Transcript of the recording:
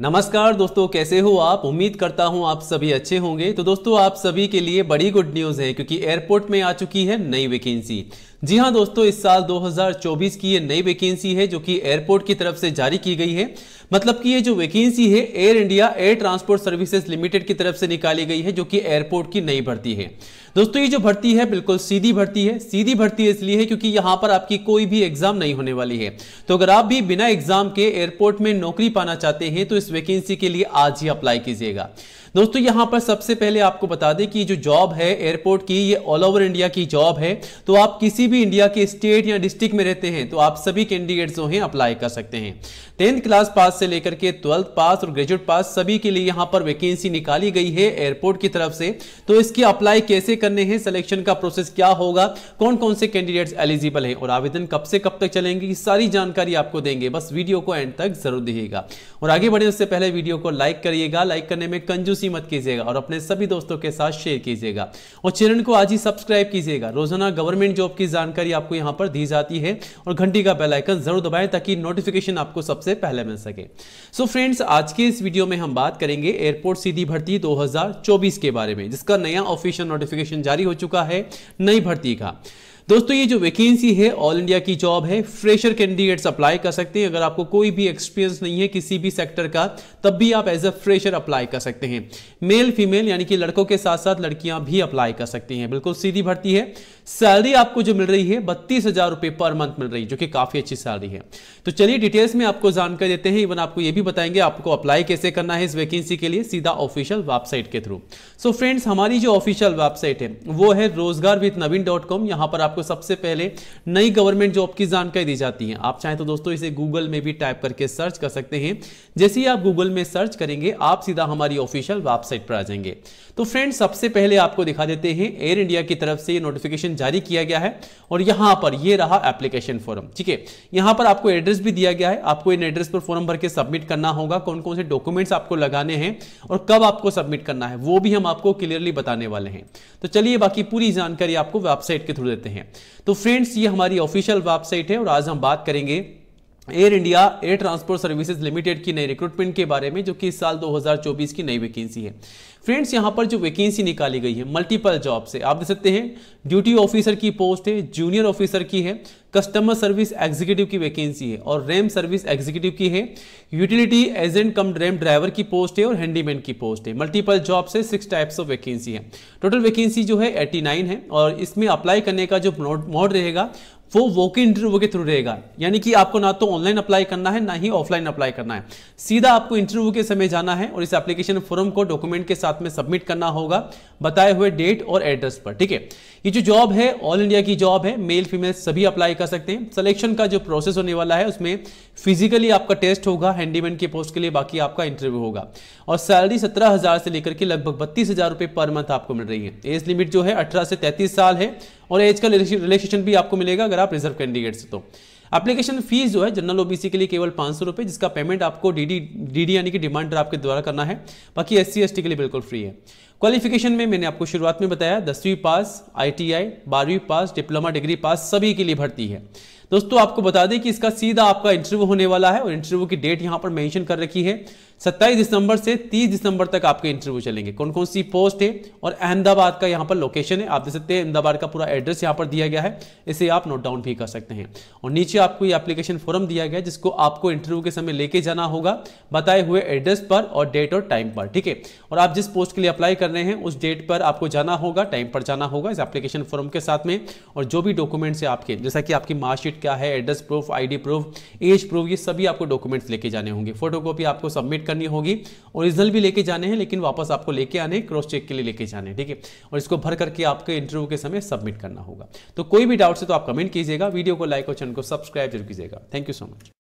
नमस्कार दोस्तों कैसे हो आप उम्मीद करता हूं आप सभी अच्छे होंगे तो दोस्तों आप सभी के लिए बड़ी गुड न्यूज़ है क्योंकि एयरपोर्ट में आ चुकी है नई वैकेंसी जी हाँ दोस्तों इस साल 2024 की ये नई वैकेंसी है जो कि एयरपोर्ट की तरफ से जारी की गई है मतलब कि ये जो वैकेंसी है Air India air transport services limited की तरफ से निकाली गई है जो कि एयरपोर्ट की नई भर्ती है दोस्तों ये जो भर्ती है बिल्कुल सीधी भर्ती है सीधी भर्ती इसलिए है क्योंकि यहाँ पर आपकी कोई भी एग्जाम नहीं होने वाली है तो अगर आप भी बिना एग्जाम के एयरपोर्ट में नौकरी पाना चाहते हैं तो इस वैकेंसी के लिए आज ही अप्लाई कीजिएगा दोस्तों यहाँ पर सबसे पहले आपको बता दें कि जो जॉब है एयरपोर्ट की ये ऑल ओवर इंडिया की जॉब है तो आप किसी भी भी इंडिया के स्टेट या डिस्ट्रिक्ट में रहते हैं तो आप सभी कैंडिडेट जो हैं अप्लाई कर सकते हैं टेंथ क्लास पास से लेकर के ट्वेल्थ पास और ग्रेजुएट पास सभी के लिए यहाँ पर वैकेंसी निकाली गई है एयरपोर्ट की तरफ से तो इसकी अप्लाई कैसे करने हैं सिलेक्शन का प्रोसेस क्या होगा कौन कौन से कैंडिडेट्स एलिजिबल हैं और आवेदन कब से कब तक चलेंगे ये सारी जानकारी आपको देंगे बस वीडियो को एंड तक जरूर दिएगा और आगे बढ़े उससे पहले वीडियो को लाइक करिएगा लाइक करने में कंजूसी मत कीजिएगा और अपने सभी दोस्तों के साथ शेयर कीजिएगा और चैनल को आज ही सब्सक्राइब कीजिएगा रोजाना गवर्नमेंट जॉब की जान जानकारी आपको यहां पर दी जाती है और घंटी का बेलाइकन जरूर दबाएं ताकि नोटिफिकेशन आपको सबसे पहले मिल सके सो so फ्रेंड्स आज के इस वीडियो में हम बात करेंगे एयरपोर्ट सीधी भर्ती दो के बारे में जिसका नया ऑफिशियल नोटिफिकेशन जारी हो चुका है नई भर्ती का दोस्तों ये जो वैकेंसी है ऑल इंडिया की जॉब है फ्रेशर कैंडिडेट्स अप्लाई कर सकते हैं अगर आपको कोई भी एक्सपीरियंस नहीं है किसी भी सेक्टर का तब भी आप एज अ फ्रेशर अप्लाई कर सकते हैं मेल फीमेल यानी कि लड़कों के साथ साथ लड़कियां भी अप्लाई कर सकती हैं बिल्कुल सीधी भर्ती है सैलरी आपको जो मिल रही है बत्तीस हजार रुपए पर मंथ मिल रही है जो कि काफी अच्छी सैलरी है तो चलिए डिटेल्स में आपको जानकारी देते हैं इवन आपको ये भी बताएंगे आपको अप्लाई कैसे करना है इस वैकेंसी के लिए सीधा ऑफिशियल वेबसाइट के थ्रू सो फ्रेंड्स हमारी जो ऑफिशियल वेबसाइट है वो है रोजगार विद नवीन डॉट कॉम यहां पर आप आपको सबसे पहले नई गवर्नमेंट जॉब की जानकारी दी जाती है आप चाहें तो दोस्तों इसे गूगल में भी टाइप करके सर्च कर सकते हैं जैसे ही आप गूगल में सर्च करेंगे आप सीधा हमारी ऑफिशियल वेबसाइट पर आ जाएंगे तो फ्रेंड सबसे पहले आपको दिखा देते हैं एयर इंडिया की तरफ से नोटिफिकेशन जारी किया गया है और यहां पर यह रहा एप्लीकेशन फॉर्म ठीक है यहां पर आपको एड्रेस भी दिया गया है आपको इन एड्रेस पर फॉर्म भर के सबमिट करना होगा कौन कौन से डॉक्यूमेंट्स आपको लगाने हैं और कब आपको सबमिट करना है वो भी हम आपको क्लियरली बताने वाले हैं तो चलिए बाकी पूरी जानकारी आपको वेबसाइट के थ्रू देते हैं तो फ्रेंड्स ये हमारी ऑफिशियल वेबसाइट है और आज हम बात करेंगे Air India air transport services limited की नई रिक्रूटमेंट के बारे में जो कि इस साल 2024 की नई वैकेंसी है फ्रेंड्स यहां पर जो वैकेंसी निकाली गई है मल्टीपल जॉब से आप देख सकते हैं ड्यूटी ऑफिसर की पोस्ट है जूनियर ऑफिसर की है कस्टमर सर्विस एग्जीक्यूटिव की वैकेंसी है और रैम सर्विस एग्जीक्यूटिव की है utility agent cum ramp driver की पोस्ट है और हैंडीमैन की पोस्ट है मल्टीपल जॉब से सिक्स टाइप्स ऑफ वैकेंसी है टोटल वैकेंसी जो है एटी है और इसमें अप्लाई करने का जो मोड रहेगा वो वॉक इन इंटरव्यू के थ्रू रहेगा यानी कि आपको ना तो ऑनलाइन अप्लाई करना है ना ही ऑफलाइन अप्लाई करना है सीधा आपको इंटरव्यू के समय जाना है और इस एप्लीकेशन फॉर्म को डॉक्यूमेंट के साथ में सबमिट करना होगा बताए हुए डेट और एड्रेस पर ठीक है ये जो जॉब है ऑल इंडिया की जॉब है मेल फीमेल सभी अप्लाई कर सकते हैं सिलेक्शन का जो प्रोसेस होने वाला है उसमें फिजिकली आपका टेस्ट होगा हैंडीमैन की पोस्ट के लिए बाकी आपका इंटरव्यू होगा और सैलरी सत्रह हजार से लेकर के लगभग बत्तीस हजार रुपये पर मंथ आपको मिल रही है एज लिमिट जो है अठारह से तैतीस साल है और एज का रिलेक्सेशन भी आपको मिलेगा अगर आप रिजर्व कैंडिडेट से तो एप्लीकेशन फीस जो है जनरल ओबीसी के लिए केवल पांच सौ रुपए जिसका पेमेंट आपको डीडी डीडी यानी कि डिमांड ड्राफ्ट के द्वारा करना है बाकी एस सी के लिए बिल्कुल फ्री है क्वालिफिकेशन में मैंने आपको शुरुआत में बताया दसवीं पास आईटीआई बारहवीं पास डिप्लोमा डिग्री पास सभी के लिए भर्ती है दोस्तों आपको बता दें कि इसका सीधा आपका इंटरव्यू होने वाला है और इंटरव्यू की डेट यहाँ पर मैंशन कर रखी है सत्ताईस दिसंबर से तीस दिसंबर तक आपके इंटरव्यू चलेंगे कौन कौन सी पोस्ट है और अहमदाबाद का यहाँ पर लोकेशन है आप देख सकते हैं अहमदाबाद का पूरा एड्रेस यहाँ पर दिया गया है इसे आप नोट डाउन भी कर सकते हैं और नीचे आपको ये एप्लीकेशन फॉर्म दिया गया है जिसको आपको इंटरव्यू के समय लेके जाना होगा बताए हुए एड्रेस पर और डेट और टाइम पर ठीक है और आप जिस पोस्ट के लिए अप्लाई कर रहे हैं उस डेट पर आपको जाना होगा टाइम पर जाना होगा इस एप्लीकेशन फॉर्म के साथ में और जो भी डॉक्यूमेंट्स है आपके जैसा कि आपकी मार्कशीट क्या है address proof I proof age proof ये सभी आपको डॉक्यूमेंट्स लेके जाने होंगे फोटोकॉपी आपको सबमिट कर करनी होगी ओरिजिनल भी लेके जाने हैं लेकिन वापस आपको लेके आने क्रॉस चेक के लिए लेके जाने ठीक है और इसको भर करके आपके इंटरव्यू के समय सबमिट करना होगा तो कोई भी डाउट है तो आप कमेंट कीजिएगा वीडियो को लाइक और चैनल को सब्सक्राइब जरूर कीजिएगा थैंक यू सो मच